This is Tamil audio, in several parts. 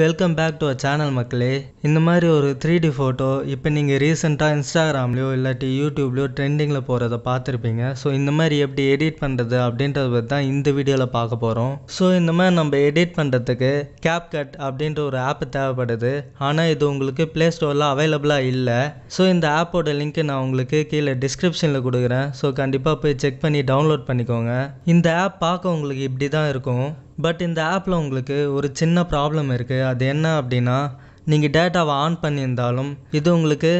Welcome back to a channel மக்களே இந்த மாதிரி ஒரு த்ரீ டி ஃபோட்டோ இப்போ நீங்கள் ரீசெண்டாக இன்ஸ்டாகிராம்லேயோ இல்லாட்டி யூடியூப்லேயோ ட்ரெண்டிங்கில் போகிறத பார்த்துருப்பீங்க ஸோ இந்த மாதிரி எப்படி எடிட் பண்ணுறது அப்படின்றத பற்றி தான் இந்த வீடியோவில் பார்க்க போகிறோம் ஸோ இந்த மாதிரி நம்ம எடிட் பண்ணுறதுக்கு கேப் கட் அப்படின்ற ஒரு ஆப் தேவைப்படுது ஆனால் இது உங்களுக்கு ப்ளே ஸ்டோரில் அவைலபிளாக இல்லை ஸோ இந்த ஆப்போட லிங்க்கை நான் உங்களுக்கு கீழே டிஸ்கிரிப்ஷனில் கொடுக்குறேன் ஸோ கண்டிப்பாக போய் செக் பண்ணி டவுன்லோட் பண்ணிக்கோங்க இந்த ஆப் பார்க்க உங்களுக்கு இப்படி தான் இருக்கும் பட் இந்த ஆப்பில் உங்களுக்கு ஒரு சின்ன ப்ராப்ளம் இருக்குது அது என்ன அப்படின்னா நீங்கள் டேட்டாவை ஆன் பண்ணியிருந்தாலும் இது உங்களுக்கு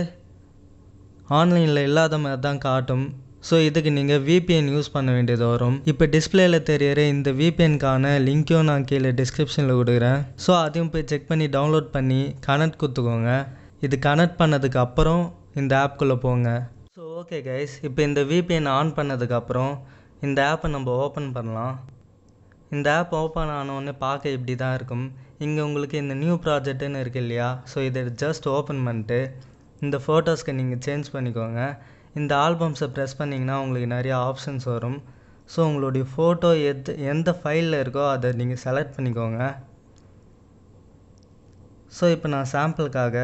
ஆன்லைனில் இல்லாத மாதிரி தான் காட்டும் ஸோ இதுக்கு நீங்கள் விபிஎன் யூஸ் பண்ண வேண்டியது வரும் இப்போ டிஸ்பிளேயில் தெரியிற இந்த விபிஎன்கான லிங்க்கையும் நான் கீழே டிஸ்கிரிப்ஷனில் கொடுக்குறேன் ஸோ அதையும் போய் செக் பண்ணி டவுன்லோட் பண்ணி கனெக்ட் கொடுத்துக்கோங்க இது கனெக்ட் பண்ணதுக்கு அப்புறம் இந்த ஆப்குள்ளே போங்க ஸோ ஓகே கைஸ் இப்போ இந்த விபிஎன் ஆன் பண்ணதுக்கப்புறம் இந்த ஆப்பை நம்ம ஓப்பன் பண்ணலாம் இந்த ஆப் ஓப்பன் ஆனோடனே பார்க்க இப்படி தான் இருக்கும் இங்கே உங்களுக்கு இந்த நியூ ப்ராஜெக்ட்டுன்னு இருக்கு இல்லையா ஸோ இதை ஜஸ்ட் ஓப்பன் பண்ணிட்டு இந்த ஃபோட்டோஸ்க்கு நீங்கள் சேஞ்ச் பண்ணிக்கோங்க இந்த ஆல்பம்ஸை ப்ரெஸ் பண்ணிங்கன்னா உங்களுக்கு நிறையா ஆப்ஷன்ஸ் வரும் ஸோ உங்களுடைய ஃபோட்டோ எத் எந்த ஃபைலில் இருக்கோ அதை நீங்கள் செலக்ட் பண்ணிக்கோங்க ஸோ இப்போ நான் சாம்பிளுக்காக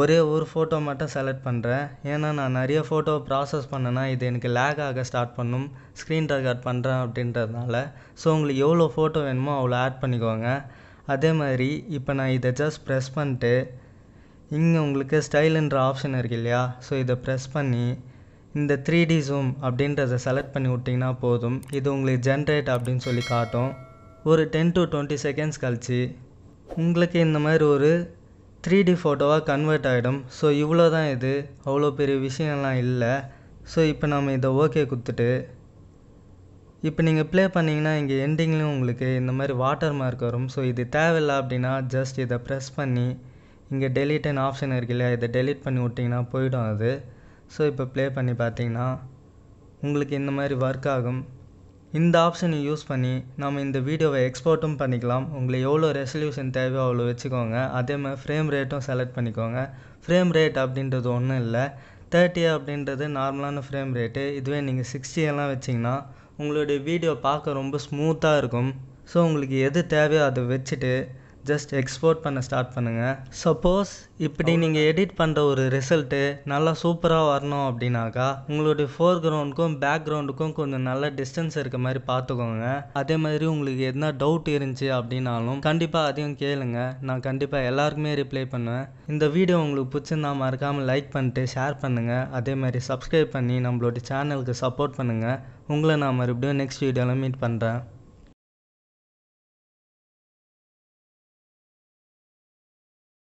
ஒரே ஒரு ஃபோட்டோ மட்டும் செலக்ட் பண்ணுறேன் ஏன்னா நான் நிறைய ஃபோட்டோ ப்ராசஸ் பண்ணேன்னா இது எனக்கு லேக் ஆக ஸ்டார்ட் பண்ணும் ஸ்க்ரீன் ரெக்கார்ட் பண்ணுறேன் அப்படின்றதுனால ஸோ உங்களுக்கு எவ்வளோ ஃபோட்டோ வேணுமோ அவ்வளோ ஆட் பண்ணிக்கோங்க அதே மாதிரி இப்போ நான் இதை ஜஸ்ட் ப்ரெஸ் பண்ணிட்டு இங்கே உங்களுக்கு ஸ்டைலுன்ற ஆப்ஷன் இருக்கு இல்லையா ஸோ இதை ப்ரெஸ் பண்ணி இந்த த்ரீ டி ஜூம் அப்படின்றத செலக்ட் பண்ணி விட்டிங்கன்னா போதும் இது உங்களுக்கு ஜென்ரேட் அப்படின்னு சொல்லி காட்டும் ஒரு டென் டு டுவெண்ட்டி செகண்ட்ஸ் கழிச்சு உங்களுக்கு இந்த மாதிரி ஒரு த்ரீ டி ஃபோட்டோவாக கன்வெர்ட் ஆகிடும் ஸோ இவ்வளோ தான் இது அவ்வளோ பெரிய விஷயம்லாம் இல்லை ஸோ இப்போ நம்ம இதை ஓகே கொடுத்துட்டு இப்போ நீங்கள் ப்ளே பண்ணிங்கன்னா இங்கே எண்டிங்லேயும் உங்களுக்கு இந்த மாதிரி வாட்டர் மார்க் வரும் ஸோ இது தேவையில்லை அப்படின்னா ஜஸ்ட் இதை ப்ரெஸ் பண்ணி இங்கே டெலிட்னு ஆப்ஷன் இருக்கு இல்லையா இதை டெலிட் பண்ணி விட்டிங்கன்னா போயிடும் அது ஸோ இப்போ ப்ளே பண்ணி பார்த்தீங்கன்னா உங்களுக்கு இந்த மாதிரி ஒர்க் ஆகும் இந்த ஆப்ஷனை யூஸ் பண்ணி நம்ம இந்த வீடியோவை எக்ஸ்போர்ட்டும் பண்ணிக்கலாம் உங்களுக்கு எவ்வளோ ரெசல்யூஷன் தேவையோ அவ்வளோ வச்சுக்கோங்க அதே மாதிரி ஃப்ரேம் ரேட்டும் செலக்ட் பண்ணிக்கோங்க ஃப்ரேம் ரேட் அப்படின்றது ஒன்றும் இல்லை தேர்ட்டி அப்படின்றது நார்மலான ஃப்ரேம் ரேட்டு இதுவே நீங்கள் சிக்ஸ்டியெல்லாம் வச்சிங்கன்னா உங்களுடைய வீடியோ பார்க்க ரொம்ப ஸ்மூத்தாக இருக்கும் ஸோ உங்களுக்கு எது தேவையோ அதை வச்சுட்டு ஜஸ்ட் எக்ஸ்போர்ட் பண்ண ஸ்டார்ட் பண்ணுங்கள் சப்போஸ் இப்படி oh. நீங்கள் எடிட் பண்ணுற ஒரு ரிசல்ட்டு நல்லா சூப்பராக வரணும் அப்படின்னாக்கா உங்களுடைய ஃபோர் கிரவுண்டுக்கும் பேக்ரவுண்டுக்கும் கொஞ்சம் நல்ல டிஸ்டன்ஸ் இருக்க மாதிரி பார்த்துக்கோங்க அதே மாதிரி உங்களுக்கு எதனா டவுட் இருந்துச்சு அப்படின்னாலும் கண்டிப்பாக அதையும் கேளுங்க நான் கண்டிப்பாக எல்லாருக்குமே ரிப்ளை பண்ணுவேன் இந்த வீடியோ உங்களுக்கு பிடிச்சிருந்தா மறக்காமல் லைக் பண்ணிட்டு ஷேர் பண்ணுங்கள் அதே மாதிரி சப்ஸ்கிரைப் பண்ணி நம்மளோட சேனலுக்கு சப்போர்ட் பண்ணுங்கள் உங்களை நான் மறுபடியும் நெக்ஸ்ட் வீடியோவில் மீட் பண்ணுறேன்